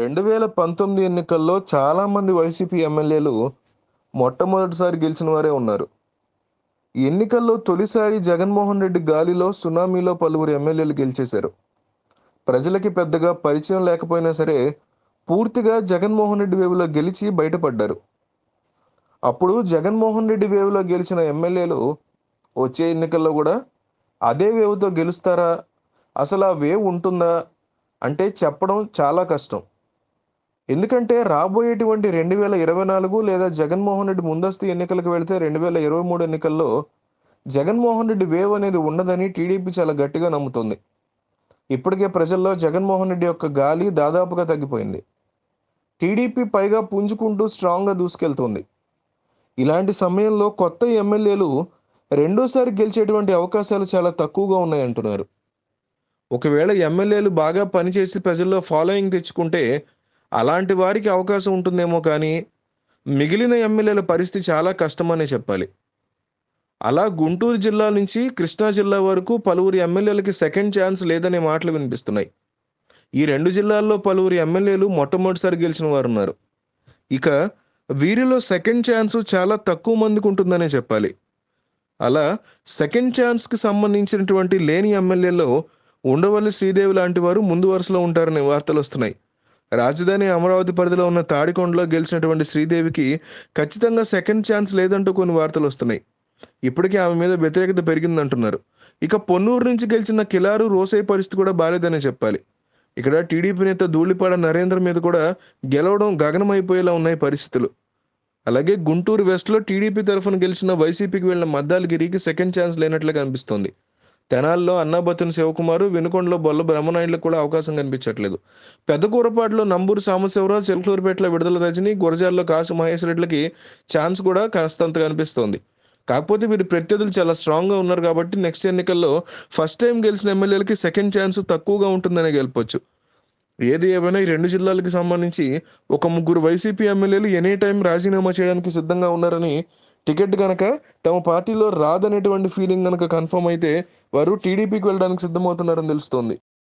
రెండు వేల పంతొమ్మిది ఎన్నికల్లో చాలామంది వైసీపీ ఎమ్మెల్యేలు మొట్టమొదటిసారి గెలిచిన వారే ఉన్నారు ఎన్నికల్లో తొలిసారి జగన్మోహన్ రెడ్డి గాలిలో సునామీలో పలువురు ఎమ్మెల్యేలు గెలిచేశారు ప్రజలకి పెద్దగా పరిచయం లేకపోయినా సరే పూర్తిగా జగన్మోహన్ రెడ్డి వేవులో గెలిచి బయటపడ్డారు అప్పుడు జగన్మోహన్ రెడ్డి వేవులో గెలిచిన ఎమ్మెల్యేలు వచ్చే ఎన్నికల్లో కూడా అదే వేవుతో గెలుస్తారా అసలు ఆ వేవ్ ఉంటుందా అంటే చెప్పడం చాలా కష్టం ఎందుకంటే రాబోయేటువంటి రెండు వేల ఇరవై నాలుగు లేదా జగన్మోహన్ రెడ్డి ముందస్తు ఎన్నికలకు వెళితే రెండు వేల ఇరవై మూడు ఎన్నికల్లో జగన్మోహన్ రెడ్డి వేవ్ అనేది ఉండదని టీడీపీ చాలా గట్టిగా నమ్ముతుంది ఇప్పటికే ప్రజల్లో జగన్మోహన్ రెడ్డి యొక్క గాలి దాదాపుగా తగ్గిపోయింది టీడీపీ పైగా పుంజుకుంటూ స్ట్రాంగ్గా దూసుకెళ్తుంది ఇలాంటి సమయంలో కొత్త ఎమ్మెల్యేలు రెండోసారి గెలిచేటువంటి అవకాశాలు చాలా తక్కువగా ఉన్నాయంటున్నారు ఒకవేళ ఎమ్మెల్యేలు బాగా పనిచేసి ప్రజల్లో ఫాలోయింగ్ తెచ్చుకుంటే అలాంటి వారికి అవకాశం ఉంటుందేమో కానీ మిగిలిన ఎమ్మెల్యేల పరిస్థితి చాలా కష్టమనే చెప్పాలి అలా గుంటూరు జిల్లా నుంచి కృష్ణా జిల్లా వరకు పలువురు ఎమ్మెల్యేలకి సెకండ్ ఛాన్స్ లేదనే మాటలు వినిపిస్తున్నాయి ఈ రెండు జిల్లాల్లో పలువురు ఎమ్మెల్యేలు మొట్టమొదటిసారి గెలిచిన వారు ఉన్నారు ఇక వీరిలో సెకండ్ ఛాన్స్ చాలా తక్కువ మందికి ఉంటుందనే చెప్పాలి అలా సెకండ్ ఛాన్స్కి సంబంధించినటువంటి లేని ఎమ్మెల్యేలో ఉండవల్లి శ్రీదేవి లాంటి వారు ముందు వరుసలో ఉంటారనే వార్తలు వస్తున్నాయి రాజధాని అమరావతి పరిధిలో ఉన్న తాడికొండలో గెలిచినటువంటి శ్రీదేవికి ఖచ్చితంగా సెకండ్ ఛాన్స్ లేదంటూ కొన్ని వార్తలు వస్తున్నాయి ఇప్పటికే ఆమె మీద వ్యతిరేకత పెరిగిందంటున్నారు ఇక పొన్నూరు నుంచి గెలిచిన కిలారు రోసే పరిస్థితి కూడా బాలేదనే చెప్పాలి ఇక్కడ టీడీపీ నేత ధూళిపాడ నరేంద్ర మీద కూడా గెలవడం గగనమైపోయేలా ఉన్నాయి పరిస్థితులు అలాగే గుంటూరు వెస్ట్లో టీడీపీ తరఫున గెలిచిన వైసీపీకి వెళ్ళిన మద్దాలగిరికి సెకండ్ ఛాన్స్ లేనట్లుగా కనిపిస్తోంది తెనాల్లో అన్నాబతిన శివకుమారు వెనుకొండలో బొల్ల బ్రహ్మనాయుడులకు కూడా అవకాశం కనిపించట్లేదు పెద్ద కూరపాటులో నంబూరు సాంబశివరావు చెల్కూరుపేటలో విడుదల రజని గురజాల్లో కాశీ మహేష్ ఛాన్స్ కూడా కాస్తంత కనిపిస్తోంది కాకపోతే వీరి ప్రత్యర్థులు చాలా స్ట్రాంగ్గా ఉన్నారు కాబట్టి నెక్స్ట్ ఎన్నికల్లో ఫస్ట్ టైం గెలిచిన ఎమ్మెల్యేలకి సెకండ్ ఛాన్స్ తక్కువగా ఉంటుందనే గెలపొచ్చు ఏది ఏమైనా ఈ రెండు జిల్లాలకు సంబంధించి ఒక ముగ్గురు వైసీపీ ఎమ్మెల్యేలు ఎనీ టైం రాజీనామా చేయడానికి సిద్ధంగా ఉన్నారని టికెట్ కనుక తమ పార్టీలో రాదనేటువంటి ఫీలింగ్ కనుక కన్ఫర్మ్ అయితే వారు టీడీపీకి వెళ్ళడానికి సిద్ధమవుతున్నారని తెలుస్తోంది